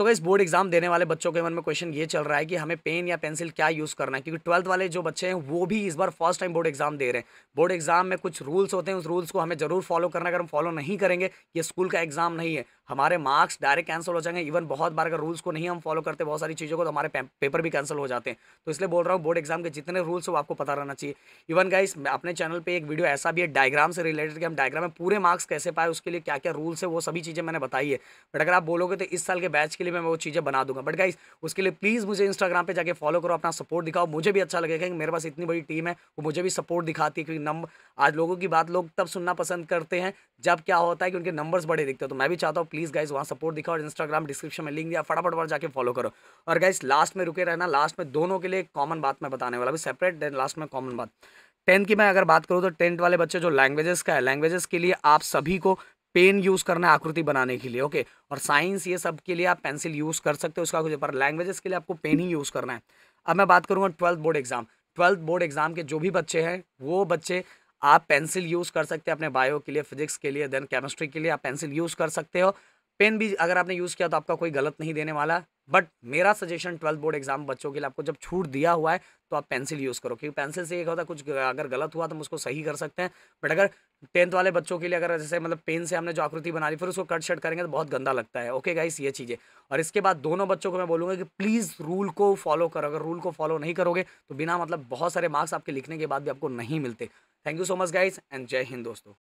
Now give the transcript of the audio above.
so guys board exam देने वाले बच्चों के मन में क्वेश्चन ये चल रहा है कि हमें पेन या पेंसिल क्या यूज़ करना है क्योंकि ट्वेल्थ वाले जो बच्चे हैं वो भी इस बार फर्स्ट टाइम बोर्ड एग्जाम दे रहे हैं बोर्ड एग्जाम में कुछ रूल्स होते हैं उस रूल्स को हमें जरूर फॉलो करना अगर हम फॉलो नहीं करेंगे ये स्कूल का एग्जाम नहीं है हमारे मार्क्स डायरेक्ट कैंसिल हो जाएंगे इवन बहुत बार अगर रूल्स को नहीं हम फॉलो करते बहुत सारी चीज़ों को तो हमारे पेपर भी कैंसिल हो जाते हैं तो इसलिए बोल रहा हूँ बोर्ड एग्जाम के जितने रूल्स हो आपको पता रहना चाहिए इवन गाइस अपने चैनल पर एक वीडियो ऐसा भी है डायग्राम से रिलेटेड कि हम डायग्राम में पूरे मार्क्स कैसे पाए उसके लिए क्या क्या रूल्स है वो सभी चीज़ें मैंने बताई है बट अगर आप बोलोगे तो इस साल के बैच के लिए मैं वो चीज़ें बना दूंगा बट गाइस उसके लिए प्लीज़ मुझे इंस्टाग्राम पर जाकर फॉलो करो अपना सपोर्ट दिखाओ मुझे भी अच्छा लगेगा कि मेरे पास इतनी बड़ी टीम है वो मुझे भी सपोर्ट दिखाती है क्योंकि नंबर आज लोगों की बात लोग तब सुनना पसंद करते हैं जब क्या होता है कि उनके नंबर्स बड़े दिखते हैं तो मैं भी चाहता हूँ प्लीज़ गाइज वहाँ सपोर्ट दिखा और इंस्टाग्राम डिस्क्रिप्शन में लिंक दिया फटाफट वहाँ जाके फॉलो करो और गाइज लास्ट में रुके रहना लास्ट में दोनों के लिए कॉमन बात मैं बताने वाला अभी सेपरेट देन लास्ट में कॉमन बात टेंथ की मैं अगर बात करूँ तो टेंथ वाले बच्चे जो लैंग्वेजेस का है लैंग्वेजेस के लिए आप सभी को पेन यूज़ करना है आकृति बनाने के लिए ओके और साइंस ये सब के लिए आप पेंसिल यूज़ कर सकते हो उसका कुछ पर लैंग्वेजेस के लिए आपको पेन ही यूज़ करना है अब मैं बात करूँगा twelfth board exam twelfth board exam के जो भी बच्चे हैं वो बच्चे आप पेंसिल यूज़ कर सकते हैं अपने बायो के लिए फिजिक्स के लिए देन केमिस्ट्री के लिए आप पेंसिल यूज़ कर सकते हो पेन भी अगर आपने यूज़ किया तो आपका कोई गलत नहीं देने वाला बट मेरा सजेशन ट्वेल्थ बोर्ड एग्जाम बच्चों के लिए आपको जब छूट दिया हुआ है तो आप पेंसिल यूज़ करो क्योंकि पेंसिल से एक होता है कुछ अगर गलत हुआ तो हम उसको सही कर सकते हैं बट अगर टेंथ वाले बच्चों के लिए अगर जैसे मतलब पेन से हमने जो आकृति बना ली फिर उसको कट शट करेंगे तो बहुत गंदा लगता है ओके गाइस ये चीज़ें और इसके बाद दोनों बच्चों को मैं बोलूँगा कि प्लीज़ रूल को फॉलो करो अगर रूल को फॉलो नहीं करोगे तो बिना मतलब बहुत सारे मार्क्स आपके लिखने के बाद भी आपको नहीं मिलते thank you so much guys and जय हिंद दोस्तों